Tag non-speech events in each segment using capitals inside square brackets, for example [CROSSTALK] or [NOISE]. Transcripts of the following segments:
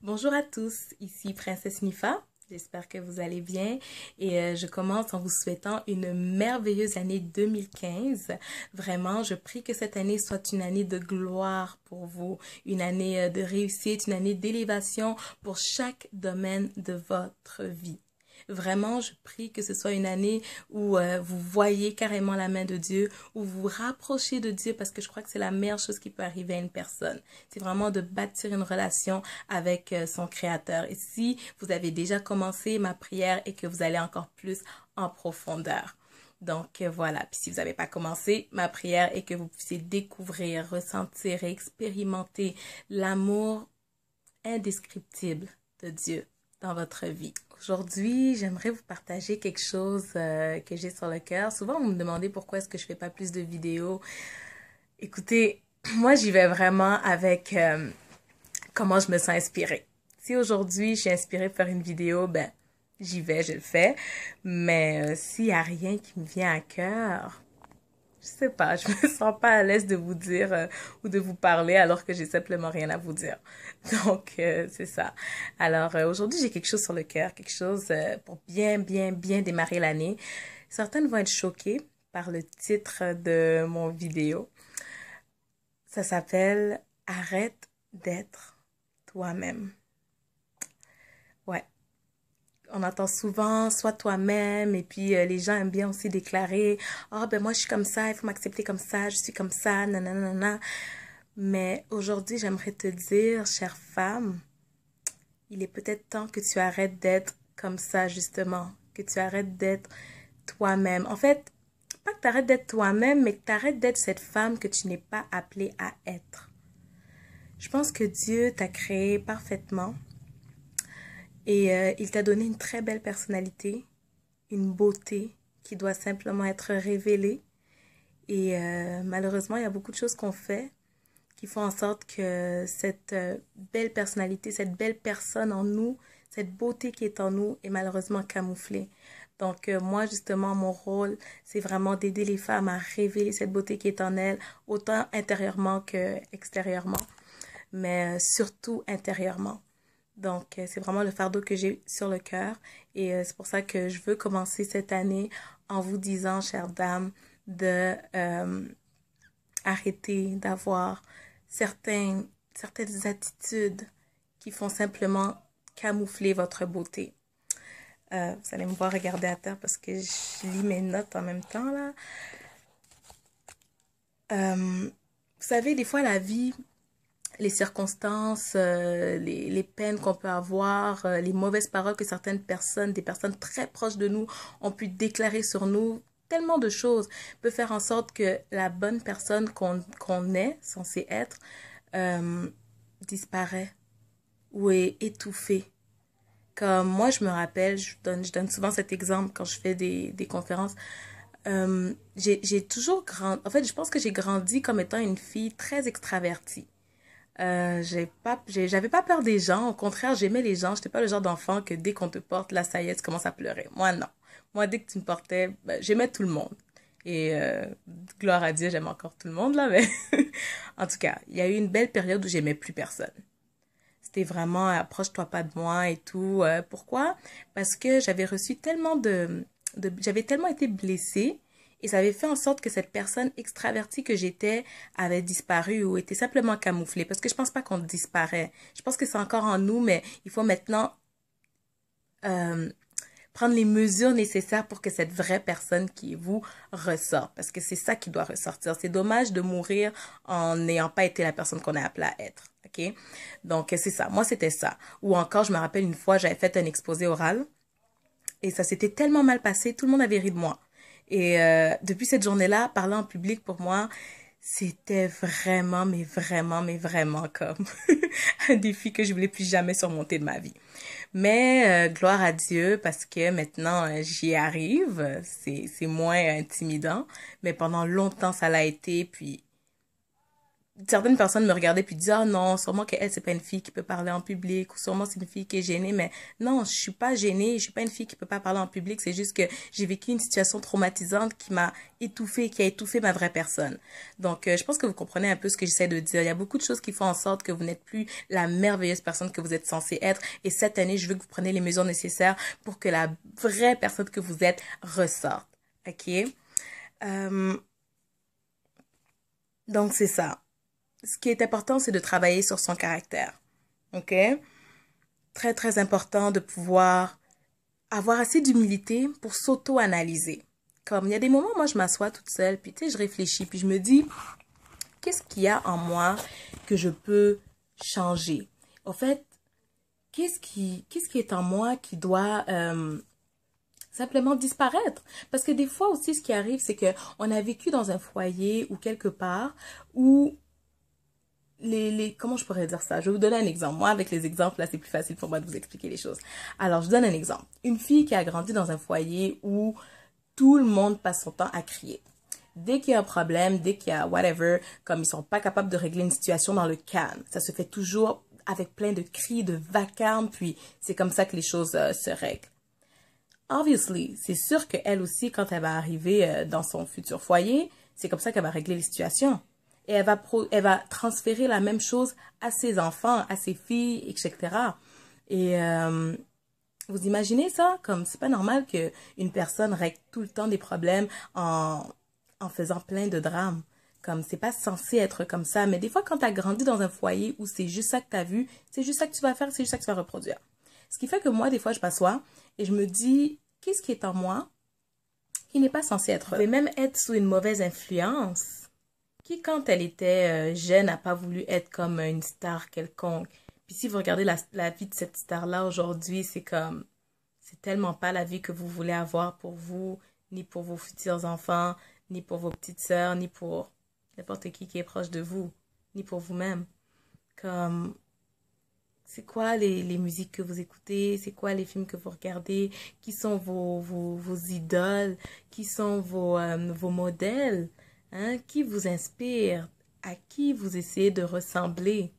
Bonjour à tous, ici Princesse Nifa. J'espère que vous allez bien et euh, je commence en vous souhaitant une merveilleuse année 2015. Vraiment, je prie que cette année soit une année de gloire pour vous, une année euh, de réussite, une année d'élévation pour chaque domaine de votre vie. Vraiment, je prie que ce soit une année où euh, vous voyez carrément la main de Dieu, où vous vous rapprochez de Dieu parce que je crois que c'est la meilleure chose qui peut arriver à une personne. C'est vraiment de bâtir une relation avec euh, son Créateur. Et si vous avez déjà commencé ma prière et que vous allez encore plus en profondeur. Donc euh, voilà, puis si vous n'avez pas commencé ma prière est que vous puissiez découvrir, ressentir et expérimenter l'amour indescriptible de Dieu dans votre vie. Aujourd'hui, j'aimerais vous partager quelque chose euh, que j'ai sur le cœur. Souvent, vous me demandez pourquoi est-ce que je fais pas plus de vidéos. Écoutez, [CLEARS THROAT] moi, j'y vais vraiment avec euh, comment je me sens inspirée. Si aujourd'hui, je suis inspirée de faire une vidéo, ben, j'y vais, je le fais. Mais euh, s'il n'y a rien qui me vient à cœur, sais pas, je me sens pas à l'aise de vous dire euh, ou de vous parler alors que j'ai simplement rien à vous dire. [LAUGHS] Donc, euh, c'est ça. Alors, euh, aujourd'hui, j'ai quelque chose sur le cœur, quelque chose pour bien, bien, bien démarrer l'année. Certaines vont être choquées par le titre de mon vidéo. Ça s'appelle Arrête d'être toi-même on entend souvent soit toi-même et puis euh, les gens aiment bien aussi déclarer ah oh, ben moi je suis comme ça il faut m'accepter comme ça je suis comme ça nanana mais aujourd'hui j'aimerais te dire chère femme il est peut-être temps que tu arrêtes d'être comme ça justement que tu arrêtes d'être toi-même en fait pas que tu arrêtes d'être toi-même mais que tu arrêtes d'être cette femme que tu n'es pas appelée à être je pense que Dieu t'a créée parfaitement et euh, il t'a donné une très belle personnalité, une beauté qui doit simplement être révélée. Et euh, malheureusement, il y a beaucoup de choses qu'on fait qui font en sorte que cette euh, belle personnalité, cette belle personne en nous, cette beauté qui est en nous est malheureusement camouflée. Donc moi justement mon rôle c'est vraiment d'aider les femmes à révéler cette beauté qui est en elles autant intérieurement que extérieurement mais surtout intérieurement. Donc, euh, c'est vraiment le fardeau que j'ai sur le cœur. Et euh, c'est pour ça que je veux commencer cette année en vous disant, chère dame, de euh, arrêter d'avoir certains, certaines attitudes qui font simplement camoufler votre beauté. vous allez me voir regarder à terre parce que je lis mes notes en même temps là. vous savez, des fois la vie les circonstances, euh, les, les, peines qu'on peut avoir, euh, les mauvaises paroles que certaines personnes, des personnes très proches de nous, ont pu déclarer sur nous, tellement de choses peut faire en sorte que la bonne personne qu'on est censé être euh, disparaît ou est étouffée. Comme moi, je me rappelle, je donne, je donne souvent cet exemple quand je fais des, des conférences. j'ai toujours grandi. En fait, je pense que j'ai grandi comme étant une fille très extravertie. Euh, j'ai pas, j'avais pas peur des gens. Au contraire, j'aimais les gens. J'étais pas le genre d'enfant que dès qu'on te porte, la ça commence à pleurer. Moi, non. Moi, dès que tu me portais, ben, j'aimais tout le monde. Et euh, gloire à Dieu, j'aime encore tout le monde, là, mais [LAUGHS] en tout cas, il y a eu une belle période où j'aimais plus personne. C'était vraiment euh, approche-toi pas de moi et tout. pourquoi Parce que j'avais reçu tellement de, de j'avais tellement été blessée et ça avait fait en sorte que cette personne extravertie que j'étais avait disparu ou était simplement camouflée. Parce que je pense pas qu'on disparaît. Je pense que c'est encore en nous, mais il faut maintenant euh, prendre les mesures nécessaires pour que cette vraie personne qui est vous ressort Parce que c'est ça qui doit ressortir. C'est dommage de mourir en n'ayant pas été la personne qu'on est appelé à être. OK? Donc, c'est ça. Moi, c'était ça. Ou encore, je me rappelle une fois, j'avais fait un exposé oral. Et ça s'était tellement mal passé, tout le monde avait ri de moi. Et euh, depuis cette journée-là, parler en public pour moi, c'était vraiment, mais vraiment, mais vraiment comme [LAUGHS] un défi que je voulais plus jamais surmonter de ma vie. Mais euh, gloire à Dieu parce que maintenant euh, j'y arrive, c'est moins intimidant, mais pendant longtemps ça l'a été, puis certaines personnes me regardaient puis disaient, ah non, sûrement qu'elle, c'est pas une fille qui peut parler en public, ou sûrement c'est une fille qui est gênée, mais non, je suis pas gênée, je suis pas une fille qui peut pas parler en public, c'est juste que j'ai vécu une situation traumatisante qui m'a étouffée, qui a étouffé ma vraie personne. Donc, euh, je pense que vous comprenez un peu ce que j'essaie de dire. Il y a beaucoup de choses qui font en sorte que vous n'êtes plus la merveilleuse personne que vous êtes censée être, et cette année, je veux que vous preniez les mesures nécessaires pour que la vraie personne que vous êtes ressorte. Ok? Euh, donc, c'est ça ce qui est important, c'est de travailler sur son caractère. OK? Très, très important de pouvoir avoir assez d'humilité pour s'auto-analyser. Comme il y a des moments, moi, je m'assois toute seule, puis tu sais, je réfléchis, puis je me dis, qu'est-ce qu'il y a en moi que je peux changer? En fait, qu'est-ce qui, qu'est-ce qui est en moi qui doit euh, simplement disparaître? Parce que des fois aussi, ce qui arrive, c'est que on a vécu dans un foyer ou quelque part où les, les, comment je pourrais dire ça Je vais vous donner un exemple. Moi, avec les exemples, là, c'est plus facile pour moi de vous expliquer les choses. Alors, je donne un exemple. Une fille qui a grandi dans un foyer où tout le monde passe son temps à crier. Dès qu'il y a un problème, dès qu'il y a whatever, comme ils sont pas capables de régler une situation dans le calme, ça se fait toujours avec plein de cris, de vacarme, puis c'est comme ça que les choses euh, se règlent. Obviously, c'est sûr qu'elle aussi, quand elle va arriver euh, dans son futur foyer, c'est comme ça qu'elle va régler les situations et elle va, elle va transférer la même chose à ses enfants, à ses filles, etc. Et euh, vous imaginez ça Comme c'est pas normal que une personne règle tout le temps des problèmes en, en faisant plein de drames. Comme c'est pas censé être comme ça. Mais des fois, quand tu as grandi dans un foyer où c'est juste ça que tu as vu, c'est juste ça que tu vas faire, c'est juste ça que tu vas reproduire. Ce qui fait que moi, des fois, je m'assois et je me dis, qu'est-ce qui est en moi qui n'est pas censé être Mais même être sous une mauvaise influence qui, quand elle était euh, jeune, n'a pas voulu être comme une star quelconque. Puis si vous regardez la, vie de cette star-là aujourd'hui, c'est comme, c'est tellement pas la vie que vous voulez avoir pour vous, ni pour vos futurs enfants, ni pour vos petites sœurs, ni pour n'importe qui qui est proche de vous, ni pour vous-même. Comme, c'est quoi les, les, musiques que vous écoutez, c'est quoi les films que vous regardez, qui sont vos, vos, idoles, qui sont vos, euh, vos modèles. Hein, qui vous inspire? À qui vous essayez de ressembler?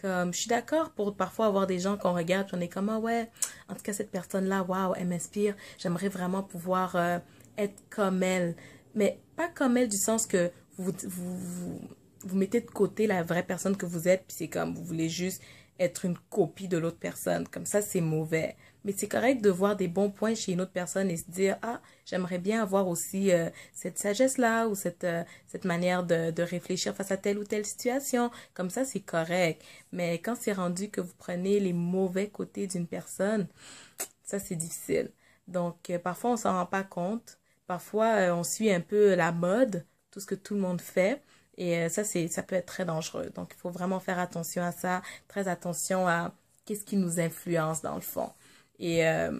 Comme, je suis d'accord pour parfois avoir des gens qu'on regarde, et on est comme, ah ouais, en tout cas, cette personne-là, waouh, elle m'inspire. J'aimerais vraiment pouvoir euh, être comme elle. Mais pas comme elle du sens que vous, vous, vous, vous mettez de côté la vraie personne que vous êtes, puis c'est comme, vous voulez juste être une copie de l'autre personne. Comme ça, c'est mauvais. Mais c'est correct de voir des bons points chez une autre personne et se dire, ah, j'aimerais bien avoir aussi euh, cette sagesse-là ou cette, euh, manière de, réfléchir face à telle ou telle situation. Comme ça, c'est correct. Mais quand c'est rendu que vous prenez les mauvais côtés d'une personne, ça, c'est difficile. Donc, euh, parfois, on s'en rend pas compte. Parfois, on suit un peu la mode, tout ce que tout le monde fait. Et euh, ça, c'est, ça peut être très dangereux. Donc, il faut vraiment faire attention à ça, très attention à qu'est-ce qui nous influence dans le fond. Et euh,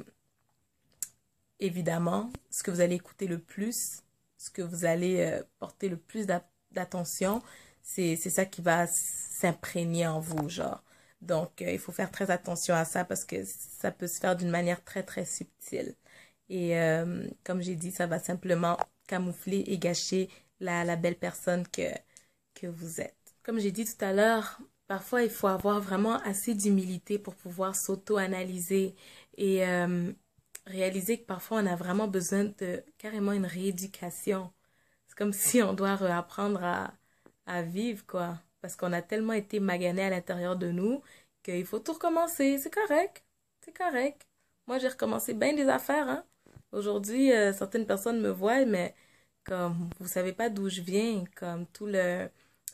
évidemment, ce que vous allez écouter le plus, ce que vous allez euh, porter le plus d'attention, c'est, c'est ça qui va s'imprégner en vous, genre. Donc, il faut faire très attention à ça parce que ça peut se faire d'une manière très, très subtile. Et comme j'ai dit, ça va simplement camoufler et gâcher la, belle personne que, que vous êtes. Comme j'ai dit tout à l'heure, parfois il faut avoir vraiment assez d'humilité pour pouvoir s'auto-analyser et euh, réaliser que parfois on a vraiment besoin de carrément une rééducation. C'est comme [LAUGHS] si on doit réapprendre à, vivre, quoi. Parce qu'on a tellement été magané à l'intérieur de nous qu'il faut tout recommencer. C'est correct. C'est correct. Moi, j'ai recommencé bien des affaires. Hein. Aujourd'hui, euh, certaines personnes me voient, mais comme vous savez pas d'où je viens, comme tout le,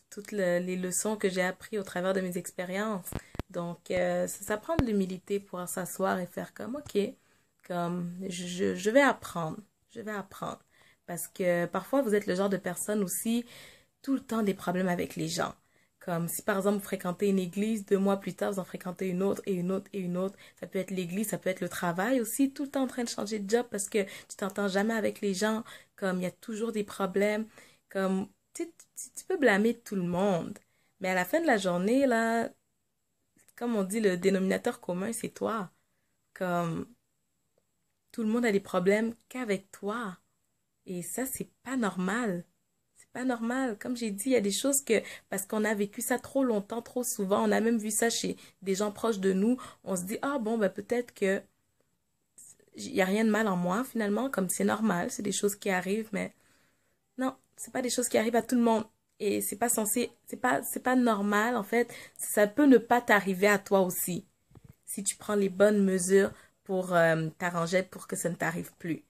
toutes les leçons que j'ai apprises au travers de mes expériences. Donc, euh, ça, prend de l'humilité pour s'asseoir et faire comme, OK, comme je, je, vais apprendre, je vais apprendre. Parce que parfois, vous êtes le genre de personne aussi, tout le temps des problèmes avec les gens. Comme si par exemple vous fréquentez une église, deux mois plus tard vous en fréquentez une autre et une autre et une autre. Ça peut être l'église, ça peut être le travail aussi, tout le temps en train de changer de job parce que tu t'entends jamais avec les gens, comme il y a toujours des problèmes, comme tu, peux blâmer tout le monde. Mais à la fin de la journée, là, comme on dit, le dénominateur commun, c'est toi. Comme tout le monde a des problèmes qu'avec toi. Et ça, c'est pas normal pas normal. Comme j'ai dit, il y a des choses que, parce qu'on a vécu ça trop longtemps, trop souvent, on a même vu ça chez des gens proches de nous, on se dit, ah bon, ben peut-être que il n'y a rien de mal en moi finalement, comme c'est normal, c'est des choses qui arrivent, mais non, c'est pas des choses qui arrivent à tout le monde. Et c'est pas censé, c'est pas, c'est pas normal en fait. Ça peut ne pas t'arriver à toi aussi. Si tu prends les bonnes mesures pour euh, t'arranger pour que ça ne t'arrive plus.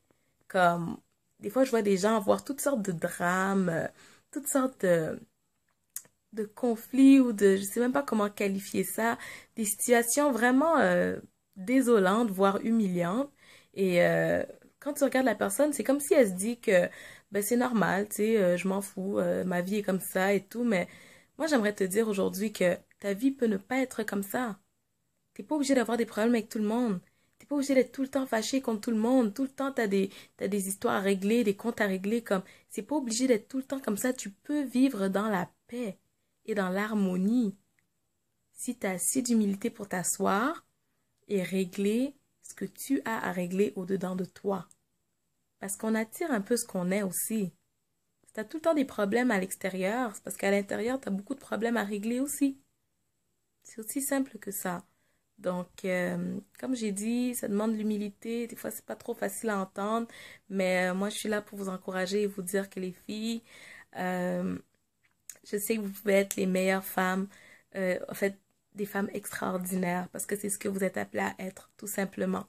Comme des fois, je vois des gens avoir toutes sortes de drames, euh, toutes sortes euh, de, conflits ou de, je sais même pas comment qualifier ça, des situations vraiment euh, désolantes, voire humiliantes. Et quand tu regardes la personne, c'est comme si elle se dit que ben, c'est normal, tu sais, je m'en fous, ma vie est comme ça et tout. Mais moi, j'aimerais te dire aujourd'hui que ta vie peut ne pas être comme ça. T'es pas obligé d'avoir des problèmes avec tout le monde pas obligé d'être tout le temps fâché comme tout le monde. Tout le temps, tu as des, histoires à régler, des comptes à régler. Comme c'est pas obligé d'être tout le temps comme ça. Tu peux vivre dans la paix et dans l'harmonie si tu as assez d'humilité pour t'asseoir et régler ce que tu as à régler au-dedans de toi. Parce qu'on attire un peu ce qu'on est aussi. tu as tout le temps des problèmes à l'extérieur, c'est parce qu'à l'intérieur, tu as beaucoup de problèmes à régler aussi. C'est aussi simple que ça. Donc, euh, comme j'ai dit, ça demande l'humilité. Des fois, c'est pas trop facile à entendre, mais euh, moi, je suis là pour vous encourager et vous dire que les filles, euh, je sais que vous pouvez être les meilleures femmes, en fait, des femmes extraordinaires, parce que c'est ce que vous êtes appelées à être, tout simplement.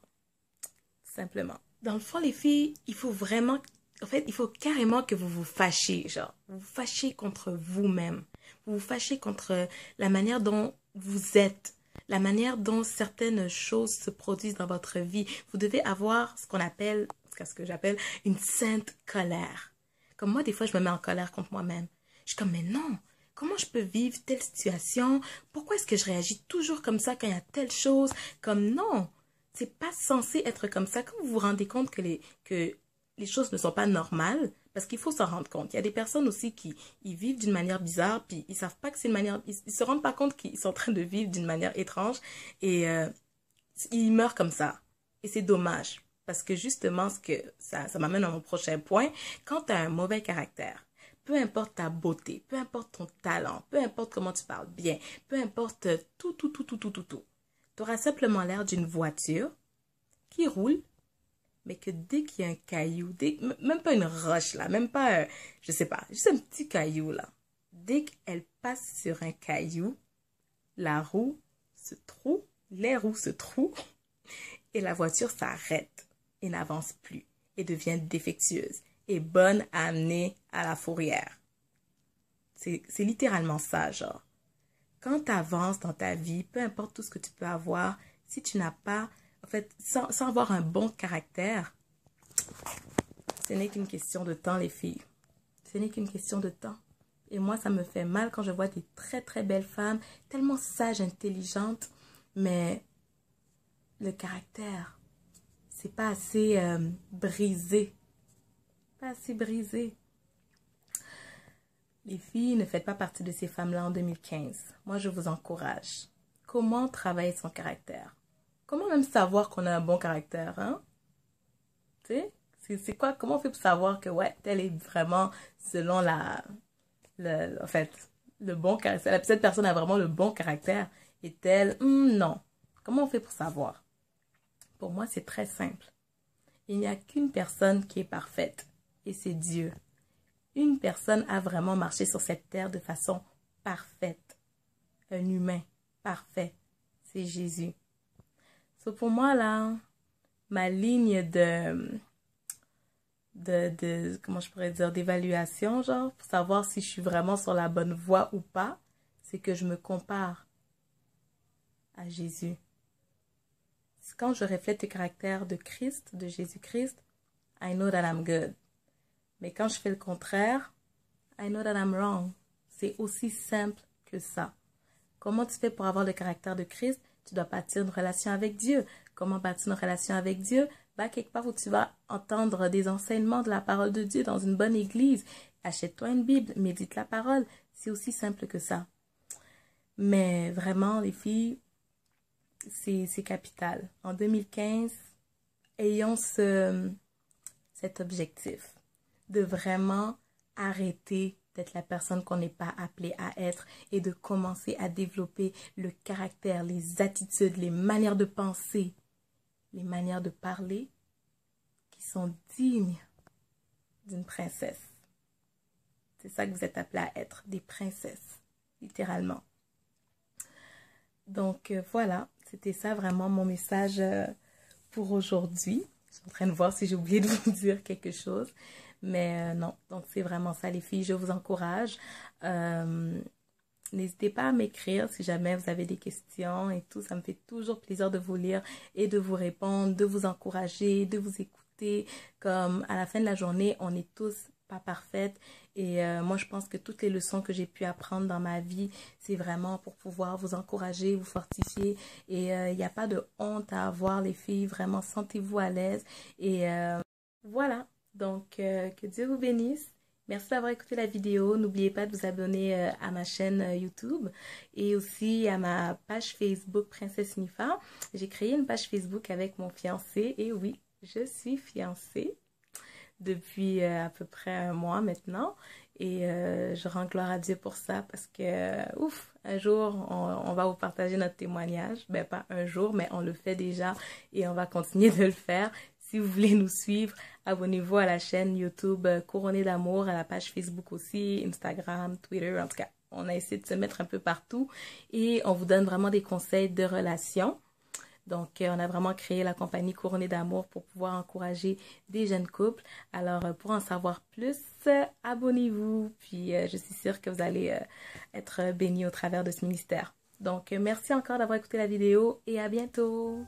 simplement. Dans le fond, les filles, il faut vraiment, en fait, il faut carrément que vous vous fâchiez, genre, vous vous fâchiez contre vous-même, vous vous fâchez contre la manière dont vous êtes la manière dont certaines choses se produisent dans votre vie. Vous devez avoir ce qu'on appelle, ce que j'appelle une sainte colère. Comme moi, des fois, je me mets en colère contre moi-même. Je suis comme, mais non, comment je peux vivre telle situation? Pourquoi est-ce que je réagis toujours comme ça quand il y a telle chose? Comme non, c'est pas censé être comme ça. Quand vous vous rendez compte que les, que les choses ne sont pas normales, parce qu'il faut s'en rendre compte. Il y a des personnes aussi qui vivent d'une manière bizarre, puis ils savent pas que c'est une manière... Ils, se rendent pas compte qu'ils sont en train de vivre d'une manière étrange et euh, ils meurent comme ça. Et c'est dommage. Parce que justement, ce que ça, ça m'amène à mon prochain point, quand tu as un mauvais caractère, peu importe ta beauté, peu importe ton talent, peu importe comment tu parles bien, peu importe tout, tout, tout, tout, tout, tout, tout, tu auras simplement l'air d'une voiture qui roule mais que dès qu'il y a un caillou, dès, même pas une roche là, même pas, un, je sais pas, juste un petit caillou là, dès qu'elle passe sur un caillou, la roue se trouve, les roues se trouvent et la voiture s'arrête et n'avance plus et devient défectueuse et bonne à amener à la fourrière. C'est littéralement ça, genre. Quand tu avances dans ta vie, peu importe tout ce que tu peux avoir, si tu n'as pas en fait, sans, avoir un bon caractère, ce n'est qu'une question de temps, les filles. Ce n'est qu'une question de temps. Et moi, ça me fait mal quand je vois des très, très belles femmes, tellement sages, intelligentes, mais le caractère, c'est pas assez euh, brisé. Pas assez brisé. Les filles, ne faites pas partie de ces femmes-là en 2015. Moi, je vous encourage. Comment travailler son caractère Comment même savoir qu'on a un bon caractère, hein? Tu sais? C'est quoi? Comment on fait pour savoir que, ouais, tel est vraiment selon la. Le, en fait, le bon caractère. Cette personne a vraiment le bon caractère. Et telle, hmm, non. Comment on fait pour savoir? Pour moi, c'est très simple. Il n'y a qu'une personne qui est parfaite. Et c'est Dieu. Une personne a vraiment marché sur cette terre de façon parfaite. Un humain parfait. C'est Jésus pour moi, là, ma ligne de, de, de comment je pourrais dire, d'évaluation, genre, pour savoir si je suis vraiment sur la bonne voie ou pas, c'est que je me compare à Jésus. Quand je reflète le caractère de Christ, de Jésus-Christ, I know that I'm good. Mais quand je fais le contraire, I know that I'm wrong. C'est aussi simple que ça. Comment tu fais pour avoir le caractère de Christ tu dois bâtir une relation avec Dieu. Comment bâtir une relation avec Dieu Va quelque part où tu vas entendre des enseignements de la parole de Dieu dans une bonne église. Achète-toi une Bible, médite la parole. C'est aussi simple que ça. Mais vraiment, les filles, c'est capital. En 2015, ayons cet objectif de vraiment arrêter d'être la personne qu'on n'est pas appelé à être et de commencer à développer le caractère, les attitudes, les manières de penser, les manières de parler qui sont dignes d'une princesse. C'est ça que vous êtes appelé à être, des princesses, littéralement. Donc euh, voilà, c'était ça vraiment mon message euh, pour aujourd'hui. Je suis en train de voir si j'ai oublié de vous [LAUGHS] dire quelque chose. Mais euh, non, donc c'est vraiment ça les filles, je vous encourage. Euh, n'hésitez pas à m'écrire si jamais vous avez des questions et tout. Ça me fait toujours plaisir de vous lire et de vous répondre, de vous encourager, de vous écouter. Comme à la fin de la journée, on n'est tous pas parfaites. Et euh, moi, je pense que toutes les leçons que j'ai pu apprendre dans ma vie, c'est vraiment pour pouvoir vous encourager, vous fortifier. Et il n'y a pas de honte à avoir, les filles. Vraiment, sentez-vous à l'aise. Et voilà. Donc, euh, que Dieu vous bénisse. Merci d'avoir écouté la vidéo. N'oubliez pas de vous abonner euh, à ma chaîne euh, YouTube et aussi à ma page Facebook Princesse Nifa. J'ai créé une page Facebook avec mon fiancé et oui, je suis fiancée depuis à peu près un mois maintenant. Et je rends gloire à Dieu pour ça parce que, ouf, un jour, on, on, va vous partager notre témoignage. Ben, pas un jour, mais on le fait déjà et on va continuer de le faire. Si vous voulez nous suivre, abonnez-vous à la chaîne YouTube euh, Couronnée d'amour, à la page Facebook aussi, Instagram, Twitter, en tout cas. On a essayé de se mettre un peu partout et on vous donne vraiment des conseils de relations. Donc, euh, on a vraiment créé la compagnie Couronnée d'amour pour pouvoir encourager des jeunes couples. Alors, euh, pour en savoir plus, abonnez-vous. Puis, je suis sûre que vous allez être bénis au travers de ce ministère. Donc, merci encore d'avoir écouté la vidéo et à bientôt.